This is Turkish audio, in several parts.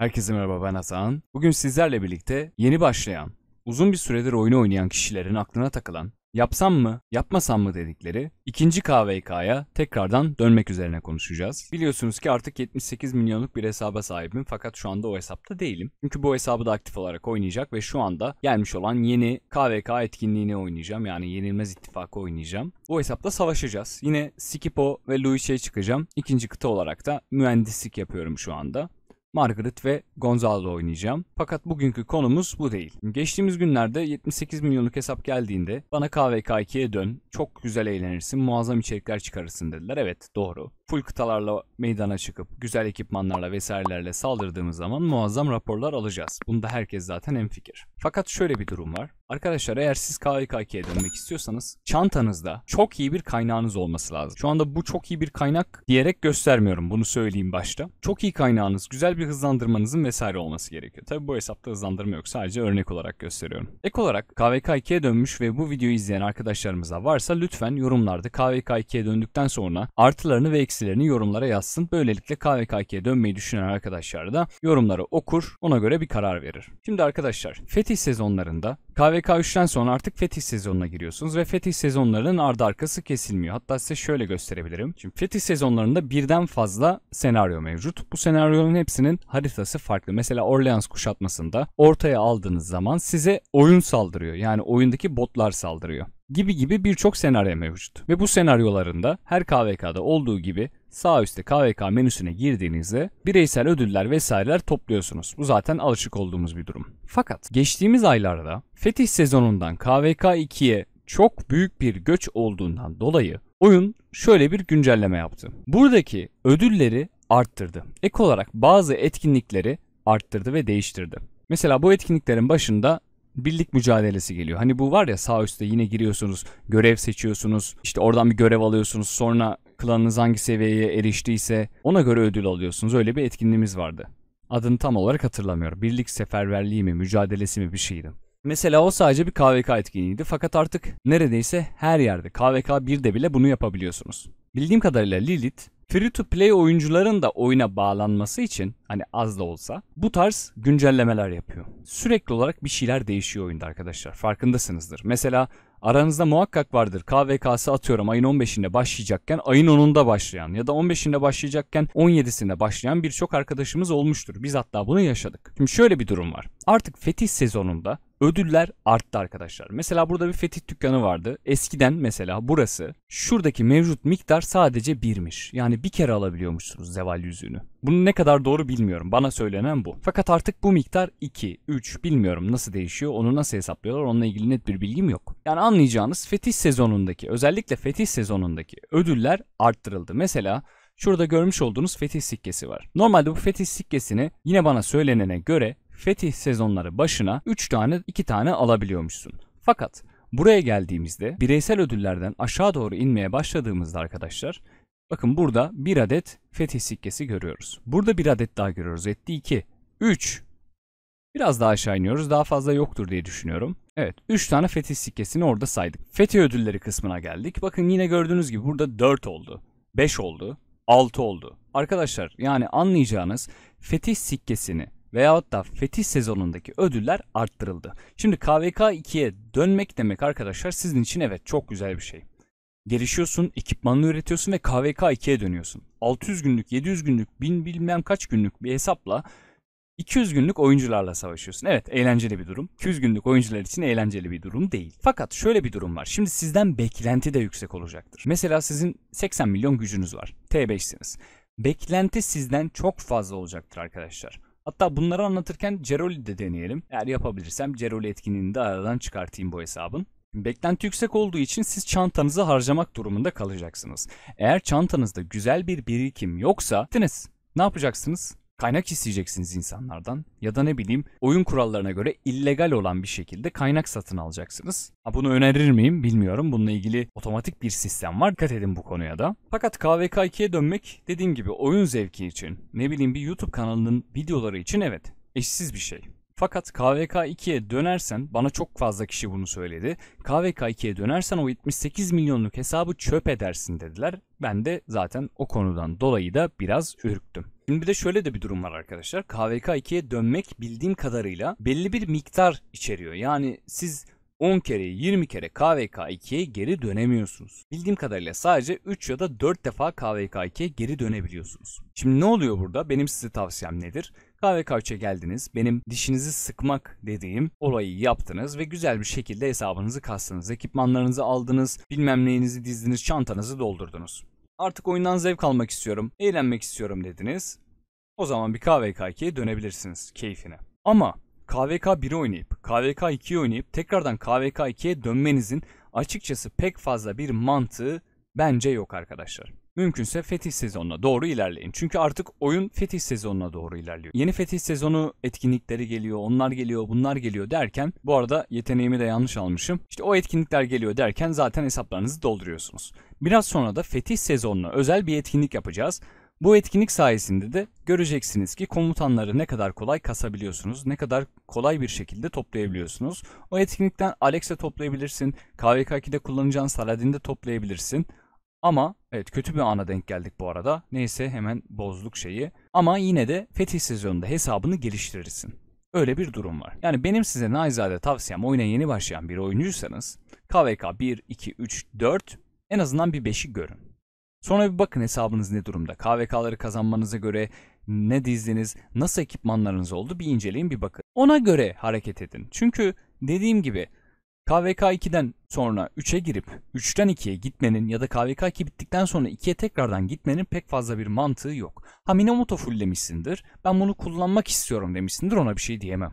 Herkese merhaba ben Hasan. Bugün sizlerle birlikte yeni başlayan, uzun bir süredir oyunu oynayan kişilerin aklına takılan, yapsam mı, yapmasam mı dedikleri ikinci KVK'ya tekrardan dönmek üzerine konuşacağız. Biliyorsunuz ki artık 78 milyonluk bir hesaba sahibim fakat şu anda o hesapta değilim. Çünkü bu hesabı da aktif olarak oynayacak ve şu anda gelmiş olan yeni KVK etkinliğini oynayacağım. Yani Yenilmez ittifakı oynayacağım. Bu hesapta savaşacağız. Yine Sikipo ve Luis'e çıkacağım. İkinci kıta olarak da mühendislik yapıyorum şu anda. Margaret ve Gonzalo oynayacağım. Fakat bugünkü konumuz bu değil. Geçtiğimiz günlerde 78 milyonluk hesap geldiğinde bana KVK 2'ye dön, çok güzel eğlenirsin, muazzam içerikler çıkarırsın dediler. Evet doğru full kıtalarla meydana çıkıp güzel ekipmanlarla vesairelerle saldırdığımız zaman muazzam raporlar alacağız. Bunda herkes zaten en fikir. Fakat şöyle bir durum var. Arkadaşlar eğer siz KYKK'ye dönmek istiyorsanız çantanızda çok iyi bir kaynağınız olması lazım. Şu anda bu çok iyi bir kaynak diyerek göstermiyorum bunu söyleyeyim başta. Çok iyi kaynağınız, güzel bir hızlandırmanızın vesaire olması gerekiyor. Tabi bu hesapta hızlandırma yok sadece örnek olarak gösteriyorum. Ek olarak KVK2'ye dönmüş ve bu videoyu izleyen arkadaşlarımıza varsa lütfen yorumlarda KVK2'ye döndükten sonra artılarını ve eksilerini eksilerini yorumlara yazsın. Böylelikle KVKK'ye dönmeyi düşünen arkadaşlar da yorumları okur, ona göre bir karar verir. Şimdi arkadaşlar fetih sezonlarında KVK 3'ten sonra artık fetih sezonuna giriyorsunuz ve fetih sezonlarının ardı arkası kesilmiyor. Hatta size şöyle gösterebilirim. Şimdi fetih sezonlarında birden fazla senaryo mevcut. Bu senaryoların hepsinin haritası farklı. Mesela Orleans kuşatmasında ortaya aldığınız zaman size oyun saldırıyor. Yani oyundaki botlar saldırıyor gibi gibi birçok senaryo mevcut. Ve bu senaryolarında her KVK'da olduğu gibi sağ üstte KVK menüsüne girdiğinizde bireysel ödüller vesaireler topluyorsunuz. Bu zaten alışık olduğumuz bir durum. Fakat geçtiğimiz aylarda fetih sezonundan KVK 2'ye çok büyük bir göç olduğundan dolayı oyun şöyle bir güncelleme yaptı. Buradaki ödülleri arttırdı. Ek olarak bazı etkinlikleri arttırdı ve değiştirdi. Mesela bu etkinliklerin başında birlik mücadelesi geliyor. Hani bu var ya sağ üstte yine giriyorsunuz, görev seçiyorsunuz, işte oradan bir görev alıyorsunuz, sonra klanınız hangi seviyeye eriştiyse ona göre ödül alıyorsunuz. Öyle bir etkinliğimiz vardı. Adını tam olarak hatırlamıyorum. Birlik seferberliği mi, mücadelesi mi bir şeydi. Mesela o sadece bir KVK etkinliğiydi fakat artık neredeyse her yerde KVK 1'de bile bunu yapabiliyorsunuz. Bildiğim kadarıyla Lilith Free to play oyuncuların da oyuna bağlanması için hani az da olsa bu tarz güncellemeler yapıyor. Sürekli olarak bir şeyler değişiyor oyunda arkadaşlar. Farkındasınızdır. Mesela aranızda muhakkak vardır. KVK'sı atıyorum ayın 15'inde başlayacakken ayın 10'unda başlayan ya da 15'inde başlayacakken 17'sinde başlayan birçok arkadaşımız olmuştur. Biz hatta bunu yaşadık. Şimdi şöyle bir durum var. Artık fetih sezonunda ödüller arttı arkadaşlar. Mesela burada bir fetih dükkanı vardı. Eskiden mesela burası şuradaki mevcut miktar sadece birmiş. Yani bir kere alabiliyormuşsunuz zeval yüzüğünü. Bunu ne kadar doğru bilmiyorum. Bana söylenen bu. Fakat artık bu miktar 2, 3 bilmiyorum nasıl değişiyor. Onu nasıl hesaplıyorlar onunla ilgili net bir bilgim yok. Yani anlayacağınız fetih sezonundaki özellikle fetih sezonundaki ödüller arttırıldı. Mesela Şurada görmüş olduğunuz fetih sikkesi var. Normalde bu fetih sikkesini yine bana söylenene göre fetih sezonları başına 3 tane 2 tane alabiliyormuşsun. Fakat buraya geldiğimizde bireysel ödüllerden aşağı doğru inmeye başladığımızda arkadaşlar bakın burada bir adet fetih sikkesi görüyoruz. Burada bir adet daha görüyoruz. Etti 2, 3. Biraz daha aşağı iniyoruz. Daha fazla yoktur diye düşünüyorum. Evet 3 tane fetih sikkesini orada saydık. Fetih ödülleri kısmına geldik. Bakın yine gördüğünüz gibi burada 4 oldu. 5 oldu. 6 oldu. Arkadaşlar yani anlayacağınız fetih sikkesini veyahut da fetih sezonundaki ödüller arttırıldı. Şimdi KVK 2'ye dönmek demek arkadaşlar sizin için evet çok güzel bir şey. Gelişiyorsun, ekipmanını üretiyorsun ve KVK 2'ye dönüyorsun. 600 günlük, 700 günlük, bin bilmem kaç günlük bir hesapla 200 günlük oyuncularla savaşıyorsun. Evet eğlenceli bir durum. 200 günlük oyuncular için eğlenceli bir durum değil. Fakat şöyle bir durum var. Şimdi sizden beklenti de yüksek olacaktır. Mesela sizin 80 milyon gücünüz var. T5'siniz. Beklenti sizden çok fazla olacaktır arkadaşlar. Hatta bunları anlatırken Ceroli de deneyelim. Eğer yapabilirsem Ceroli etkinliğini de aradan çıkartayım bu hesabın. Beklenti yüksek olduğu için siz çantanızı harcamak durumunda kalacaksınız. Eğer çantanızda güzel bir birikim yoksa ne yapacaksınız? kaynak isteyeceksiniz insanlardan ya da ne bileyim oyun kurallarına göre illegal olan bir şekilde kaynak satın alacaksınız. Ha, bunu önerir miyim bilmiyorum. Bununla ilgili otomatik bir sistem var. Dikkat edin bu konuya da. Fakat KVK 2'ye dönmek dediğim gibi oyun zevki için ne bileyim bir YouTube kanalının videoları için evet eşsiz bir şey. Fakat KVK 2'ye dönersen bana çok fazla kişi bunu söyledi. KVK 2'ye dönersen o 78 milyonluk hesabı çöp edersin dediler. Ben de zaten o konudan dolayı da biraz ürktüm. Şimdi bir de şöyle de bir durum var arkadaşlar. KVK 2'ye dönmek bildiğim kadarıyla belli bir miktar içeriyor. Yani siz 10 kere 20 kere KVK 2'ye geri dönemiyorsunuz. Bildiğim kadarıyla sadece 3 ya da 4 defa KVK 2'ye geri dönebiliyorsunuz. Şimdi ne oluyor burada? Benim size tavsiyem nedir? KVK 3'e geldiniz. Benim dişinizi sıkmak dediğim olayı yaptınız ve güzel bir şekilde hesabınızı kastınız. Ekipmanlarınızı aldınız, bilmem neyinizi dizdiniz, çantanızı doldurdunuz. Artık oyundan zevk almak istiyorum, eğlenmek istiyorum dediniz. O zaman bir KVK 2'ye dönebilirsiniz keyfine. Ama KVK 1'i oynayıp KVK 2'yi oynayıp tekrardan KVK 2'ye dönmenizin açıkçası pek fazla bir mantığı bence yok arkadaşlar. Mümkünse fetih sezonuna doğru ilerleyin. Çünkü artık oyun fetih sezonuna doğru ilerliyor. Yeni fetih sezonu etkinlikleri geliyor, onlar geliyor, bunlar geliyor derken bu arada yeteneğimi de yanlış almışım. İşte o etkinlikler geliyor derken zaten hesaplarınızı dolduruyorsunuz. Biraz sonra da fetih sezonuna özel bir etkinlik yapacağız. Bu etkinlik sayesinde de göreceksiniz ki komutanları ne kadar kolay kasabiliyorsunuz, ne kadar kolay bir şekilde toplayabiliyorsunuz. O etkinlikten Alex'e toplayabilirsin, KVK2'de kullanacağın Saladin'de toplayabilirsin. Ama evet kötü bir ana denk geldik bu arada. Neyse hemen bozduk şeyi. Ama yine de fetih sezonunda hesabını geliştirirsin. Öyle bir durum var. Yani benim size naizade tavsiyem oyuna yeni başlayan bir oyuncuysanız KVK 1, 2, 3, 4 en azından bir 5'i görün. Sonra bir bakın hesabınız ne durumda. KVK'ları kazanmanıza göre ne dizdiniz, nasıl ekipmanlarınız oldu bir inceleyin bir bakın. Ona göre hareket edin. Çünkü dediğim gibi KVK 2'den sonra 3'e girip 3'ten 2'ye gitmenin ya da KVK 2 bittikten sonra 2'ye tekrardan gitmenin pek fazla bir mantığı yok. Ha Minamoto fulllemişsindir. Ben bunu kullanmak istiyorum demişsindir ona bir şey diyemem.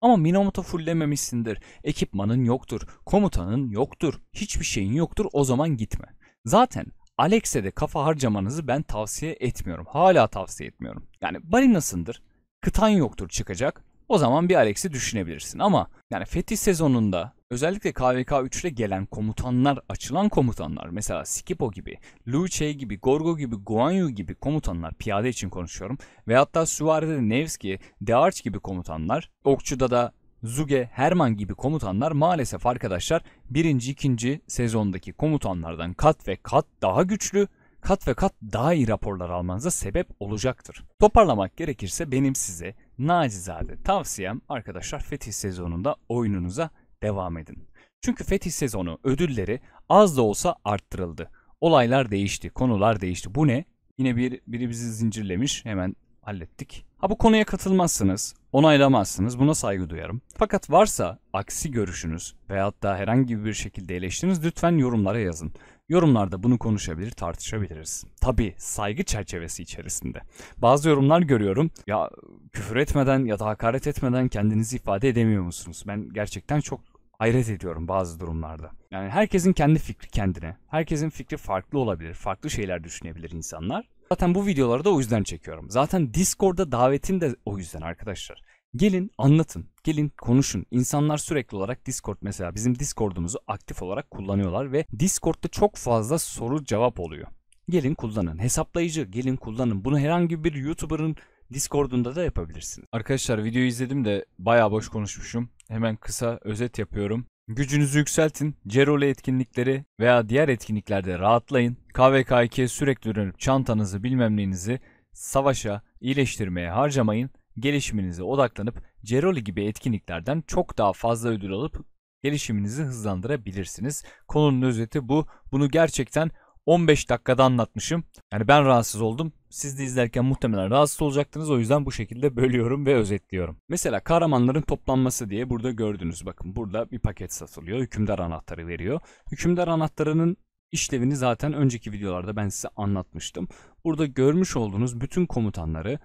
Ama Minamoto fulllememişsindir. Ekipmanın yoktur, komutanın yoktur, hiçbir şeyin yoktur o zaman gitme. Zaten Alex'e de kafa harcamanızı ben tavsiye etmiyorum. Hala tavsiye etmiyorum. Yani balinasındır. Kıtan yoktur çıkacak o zaman bir Alex'i düşünebilirsin. Ama yani fetih sezonunda özellikle KVK 3'le gelen komutanlar, açılan komutanlar mesela Skipo gibi, Luce gibi, Gorgo gibi, Guanyu gibi komutanlar piyade için konuşuyorum. Ve hatta Suvare'de Nevski, Dearch gibi komutanlar, Okçu'da da Zuge, Herman gibi komutanlar maalesef arkadaşlar birinci, ikinci sezondaki komutanlardan kat ve kat daha güçlü kat ve kat daha iyi raporlar almanıza sebep olacaktır. Toparlamak gerekirse benim size Nacizade tavsiyem arkadaşlar fetih sezonunda oyununuza devam edin. Çünkü fetih sezonu ödülleri az da olsa arttırıldı. Olaylar değişti, konular değişti. Bu ne? Yine bir, biri bizi zincirlemiş. Hemen hallettik. Ha bu konuya katılmazsınız, onaylamazsınız, buna saygı duyarım. Fakat varsa aksi görüşünüz veyahut da herhangi bir şekilde eleştiriniz lütfen yorumlara yazın. Yorumlarda bunu konuşabilir, tartışabiliriz. Tabi saygı çerçevesi içerisinde. Bazı yorumlar görüyorum. Ya küfür etmeden ya da hakaret etmeden kendinizi ifade edemiyor musunuz? Ben gerçekten çok hayret ediyorum bazı durumlarda. Yani herkesin kendi fikri kendine. Herkesin fikri farklı olabilir. Farklı şeyler düşünebilir insanlar. Zaten bu videoları da o yüzden çekiyorum. Zaten Discord'da davetim de o yüzden arkadaşlar. Gelin anlatın, gelin konuşun. İnsanlar sürekli olarak Discord mesela bizim Discord'umuzu aktif olarak kullanıyorlar ve Discord'da çok fazla soru cevap oluyor. Gelin kullanın. Hesaplayıcı gelin kullanın. Bunu herhangi bir YouTuber'ın Discord'unda da yapabilirsiniz. Arkadaşlar videoyu izledim de bayağı boş konuşmuşum. Hemen kısa özet yapıyorum. Gücünüzü yükseltin, Cerole etkinlikleri veya diğer etkinliklerde rahatlayın. KVK2'ye sürekli dönüp çantanızı bilmem neyinizi savaşa, iyileştirmeye harcamayın. Gelişiminize odaklanıp Cerole gibi etkinliklerden çok daha fazla ödül alıp gelişiminizi hızlandırabilirsiniz. Konunun özeti bu. Bunu gerçekten 15 dakikada anlatmışım. Yani ben rahatsız oldum. Siz de izlerken muhtemelen rahatsız olacaktınız. O yüzden bu şekilde bölüyorum ve özetliyorum. Mesela kahramanların toplanması diye burada gördünüz. Bakın burada bir paket satılıyor. Hükümdar anahtarı veriyor. Hükümdar anahtarının işlevini zaten önceki videolarda ben size anlatmıştım. Burada görmüş olduğunuz bütün komutanları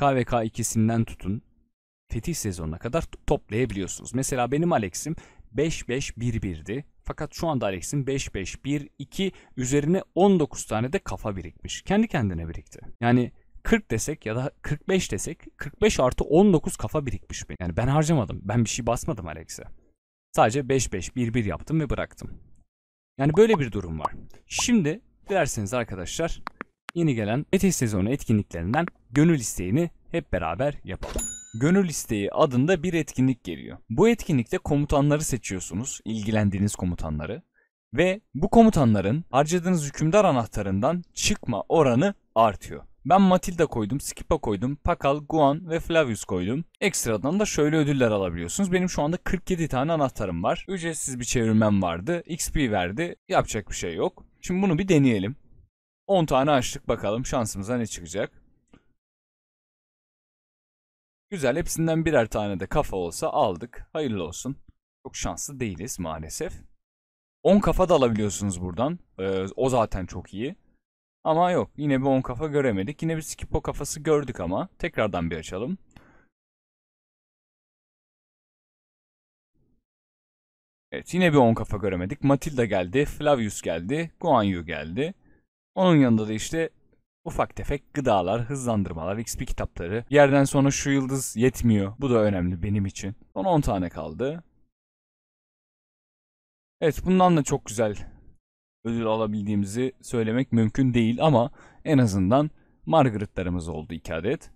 KVK ikisinden tutun fetih sezonuna kadar toplayabiliyorsunuz. Mesela benim Alex'im 5-5-1-1'di. Fakat şu anda Alex'in 5 5 1 2 üzerine 19 tane de kafa birikmiş. Kendi kendine birikti. Yani 40 desek ya da 45 desek 45 artı 19 kafa birikmiş benim. Yani ben harcamadım. Ben bir şey basmadım Alex'e. Sadece 5-5-1-1 yaptım ve bıraktım. Yani böyle bir durum var. Şimdi dilerseniz arkadaşlar yeni gelen Metis sezonu etkinliklerinden gönül isteğini hep beraber yapalım. Gönül İsteği adında bir etkinlik geliyor. Bu etkinlikte komutanları seçiyorsunuz, ilgilendiğiniz komutanları ve bu komutanların harcadığınız hükümdar anahtarından çıkma oranı artıyor. Ben Matilda koydum, Skipa koydum, Pakal, Guan ve Flavius koydum. Ekstradan da şöyle ödüller alabiliyorsunuz. Benim şu anda 47 tane anahtarım var. Ücretsiz bir çevirmem vardı. XP verdi. Yapacak bir şey yok. Şimdi bunu bir deneyelim. 10 tane açtık bakalım şansımıza ne çıkacak. Güzel hepsinden birer tane de kafa olsa aldık. Hayırlı olsun. Çok şanslı değiliz maalesef. 10 kafa da alabiliyorsunuz buradan. Ee, o zaten çok iyi. Ama yok yine bir 10 kafa göremedik. Yine bir skipo kafası gördük ama. Tekrardan bir açalım. Evet yine bir 10 kafa göremedik. Matilda geldi. Flavius geldi. Guan Yu geldi. Onun yanında da işte Ufak tefek gıdalar, hızlandırmalar, XP kitapları. Bir yerden sonra şu yıldız yetmiyor. Bu da önemli benim için. Son 10 tane kaldı. Evet bundan da çok güzel ödül alabildiğimizi söylemek mümkün değil ama en azından Margaret'larımız oldu 2 adet.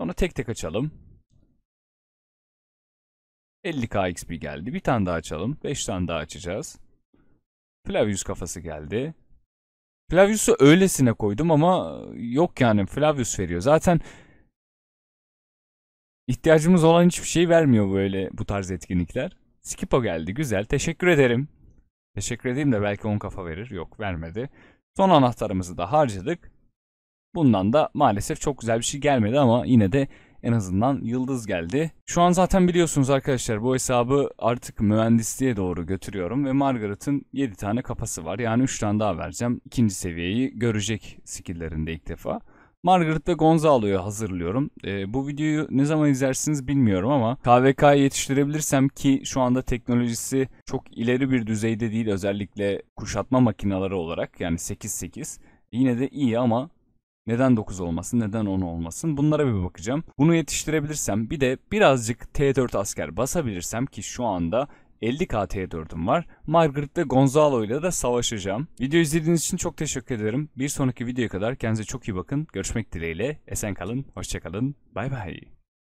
Sonra tek tek açalım. 50k XP geldi. Bir tane daha açalım. 5 tane daha açacağız. Flavius kafası geldi. Flavius'u öylesine koydum ama yok yani Flavius veriyor. Zaten ihtiyacımız olan hiçbir şey vermiyor böyle bu tarz etkinlikler. Skipo geldi güzel teşekkür ederim. Teşekkür edeyim de belki 10 kafa verir. Yok vermedi. Son anahtarımızı da harcadık. Bundan da maalesef çok güzel bir şey gelmedi ama yine de en azından yıldız geldi. Şu an zaten biliyorsunuz arkadaşlar bu hesabı artık mühendisliğe doğru götürüyorum ve Margaret'ın 7 tane kafası var. Yani 3 tane daha vereceğim. İkinci seviyeyi görecek skill'lerinde ilk defa. Margaret ve Gonzalo'yu hazırlıyorum. E, bu videoyu ne zaman izlersiniz bilmiyorum ama KVK'ya yetiştirebilirsem ki şu anda teknolojisi çok ileri bir düzeyde değil özellikle kuşatma makinaları olarak yani 8-8 yine de iyi ama neden 9 olmasın, neden 10 olmasın? Bunlara bir bakacağım. Bunu yetiştirebilirsem bir de birazcık T4 asker basabilirsem ki şu anda 50k T4'üm var. Margaret ve Gonzalo ile de savaşacağım. Video izlediğiniz için çok teşekkür ederim. Bir sonraki videoya kadar kendinize çok iyi bakın. Görüşmek dileğiyle. Esen kalın, hoşçakalın. Bay bay.